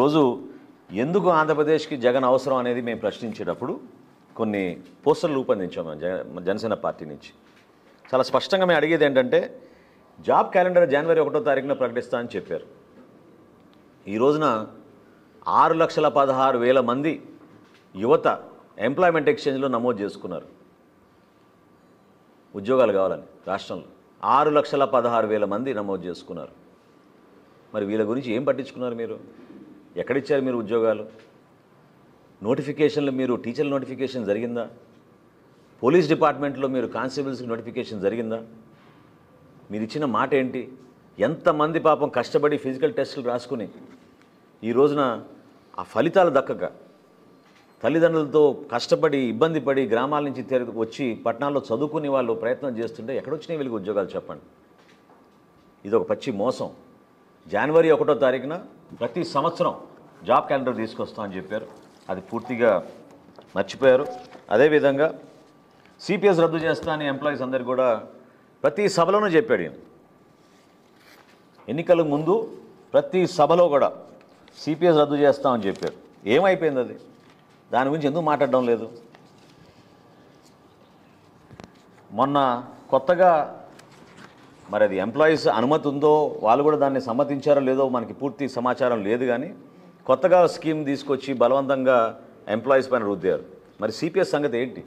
ఈరోజు ఎందుకు ఆంధ్రప్రదేశ్కి జగన్ అవసరం అనేది మేము ప్రశ్నించేటప్పుడు కొన్ని పోస్టర్లు రూపొందించాం జనసేన పార్టీ నుంచి చాలా స్పష్టంగా మేము అడిగేది ఏంటంటే జాబ్ క్యాలెండర్ జనవరి ఒకటో తారీఖున ప్రకటిస్తా అని చెప్పారు ఈ రోజున ఆరు లక్షల పదహారు వేల మంది యువత ఎంప్లాయ్మెంట్ ఎక్స్చేంజ్లో నమోదు చేసుకున్నారు ఉద్యోగాలు కావాలని రాష్ట్రంలో ఆరు లక్షల పదహారు వేల మంది నమోదు చేసుకున్నారు మరి వీళ్ళ గురించి ఏం పట్టించుకున్నారు మీరు ఎక్కడిచ్చారు మీరు ఉద్యోగాలు నోటిఫికేషన్లు మీరు టీచర్ నోటిఫికేషన్ జరిగిందా పోలీస్ డిపార్ట్మెంట్లో మీరు కానిస్టేబుల్స్కి నోటిఫికేషన్ జరిగిందా మీరు ఇచ్చిన మాట ఏంటి ఎంతమంది పాపం కష్టపడి ఫిజికల్ టెస్టులు రాసుకుని ఈ రోజున ఆ ఫలితాలు దక్కక తల్లిదండ్రులతో కష్టపడి ఇబ్బంది పడి గ్రామాల నుంచి వచ్చి పట్టణాల్లో చదువుకునే వాళ్ళు ప్రయత్నం చేస్తుంటే ఎక్కడొచ్చినాయి వీళ్ళకి ఉద్యోగాలు చెప్పండి ఇది ఒక పచ్చి మోసం జనవరి ఒకటో తారీఖున ప్రతి సంవత్సరం జాబ్ క్యాలెండర్ తీసుకొస్తామని చెప్పారు అది పూర్తిగా మర్చిపోయారు అదేవిధంగా సిపిఎస్ రద్దు అని ఎంప్లాయీస్ అందరు కూడా ప్రతి సభలోనూ చెప్పాడు ఎన్నికల ముందు ప్రతి సభలో కూడా సిపిఎస్ రద్దు చేస్తామని చెప్పారు ఏమైపోయింది అది దాని గురించి ఎందుకు మాట్లాడడం లేదు మొన్న కొత్తగా మరి అది ఎంప్లాయీస్ అనుమతి ఉందో వాళ్ళు కూడా దాన్ని సమ్మతించారో లేదో మనకి పూర్తి సమాచారం లేదు కానీ కొత్తగా స్కీమ్ తీసుకొచ్చి బలవంతంగా ఎంప్లాయీస్ పైన రుద్దారు మరి సిపిఎస్ సంగతి ఏంటి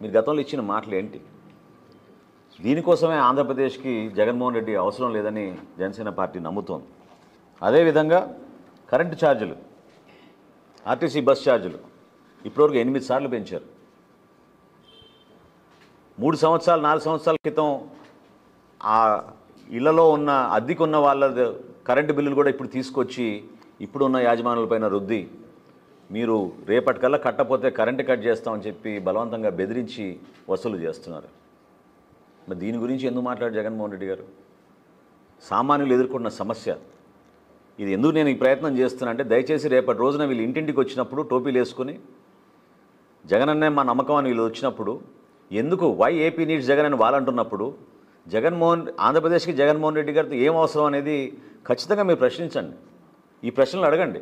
మీరు గతంలో ఇచ్చిన మాటలు ఏంటి దీనికోసమే ఆంధ్రప్రదేశ్కి జగన్మోహన్ రెడ్డి అవసరం లేదని జనసేన పార్టీ నమ్ముతోంది అదేవిధంగా కరెంటు ఛార్జీలు ఆర్టీసీ బస్ ఛార్జీలు ఇప్పటివరకు ఎనిమిది సార్లు పెంచారు మూడు సంవత్సరాలు నాలుగు సంవత్సరాల క్రితం ఆ ఇళ్లలో ఉన్న అద్దెకున్న వాళ్ళ కరెంటు బిల్లులు కూడా ఇప్పుడు తీసుకొచ్చి ఇప్పుడున్న యాజమానులపైన రుద్ది మీరు రేపటికల్లా కట్టపోతే కరెంటు కట్ చేస్తామని చెప్పి బలవంతంగా బెదిరించి వసూలు చేస్తున్నారు మరి దీని గురించి ఎందుకు మాట్లాడు జగన్మోహన్ రెడ్డి గారు సామాన్యులు ఎదుర్కొంటున్న సమస్య ఇది ఎందుకు నేను ఈ ప్రయత్నం చేస్తున్నా అంటే దయచేసి రేపటి రోజున వీళ్ళు ఇంటింటికి వచ్చినప్పుడు టోపీలు వేసుకుని జగన్ అన్నే మా నమ్మకం అని వీళ్ళు వచ్చినప్పుడు ఎందుకు వై ఏపీ నీడ్స్ జగన్ అని వాళ్ళంటున్నప్పుడు జగన్మోహన్ ఆంధ్రప్రదేశ్కి జగన్మోహన్ రెడ్డి గారితో ఏం అవసరం అనేది ఖచ్చితంగా మీరు ప్రశ్నించండి ఈ ప్రశ్నలు అడగండి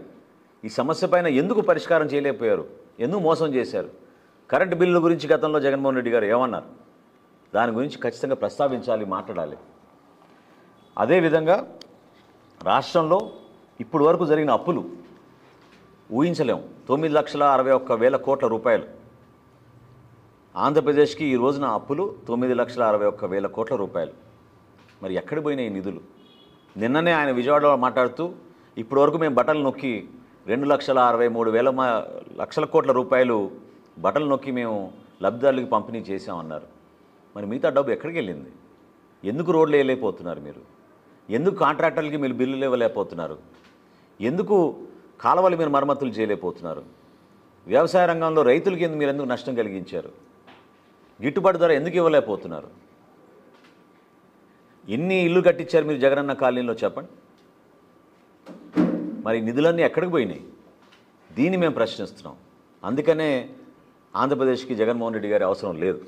ఈ సమస్య పైన ఎందుకు పరిష్కారం చేయలేకపోయారు ఎందుకు మోసం చేశారు కరెంటు బిల్లుల గురించి గతంలో జగన్మోహన్ రెడ్డి గారు ఏమన్నారు దాని గురించి ఖచ్చితంగా ప్రస్తావించాలి మాట్లాడాలి అదేవిధంగా రాష్ట్రంలో ఇప్పటి వరకు జరిగిన అప్పులు ఊహించలేము తొమ్మిది లక్షల అరవై ఒక్క వేల కోట్ల రూపాయలు ఆంధ్రప్రదేశ్కి ఈ రోజున అప్పులు తొమ్మిది లక్షల అరవై ఒక్క వేల కోట్ల రూపాయలు మరి ఎక్కడ పోయినాయి ఈ నిధులు నిన్ననే ఆయన విజయవాడలో మాట్లాడుతూ ఇప్పటి వరకు మేము బట్టలు నొక్కి రెండు లక్షల అరవై మూడు వేల లక్షల కోట్ల రూపాయలు బట్టలు నొక్కి మేము లబ్ధిదారులకి పంపిణీ చేశామన్నారు మరి మిగతా డబ్బు ఎక్కడికి వెళ్ళింది ఎందుకు రోడ్లు వేయలేకపోతున్నారు మీరు ఎందుకు కాంట్రాక్టర్లకి మీరు బిల్లులు ఇవ్వలేకపోతున్నారు ఎందుకు కాలువలు మీరు మరమ్మతులు చేయలేకపోతున్నారు వ్యవసాయ రంగంలో రైతులకి ఎందుకు మీరు ఎందుకు నష్టం కలిగించారు గిట్టుబాటు ధర ఎందుకు ఇవ్వలేకపోతున్నారు ఎన్ని ఇల్లు కట్టించారు మీరు జగనన్న కాలనీలో చెప్పండి మరి నిధులన్నీ ఎక్కడికి పోయినాయి దీన్ని మేము ప్రశ్నిస్తున్నాం అందుకనే ఆంధ్రప్రదేశ్కి జగన్మోహన్ రెడ్డి గారి అవసరం లేదు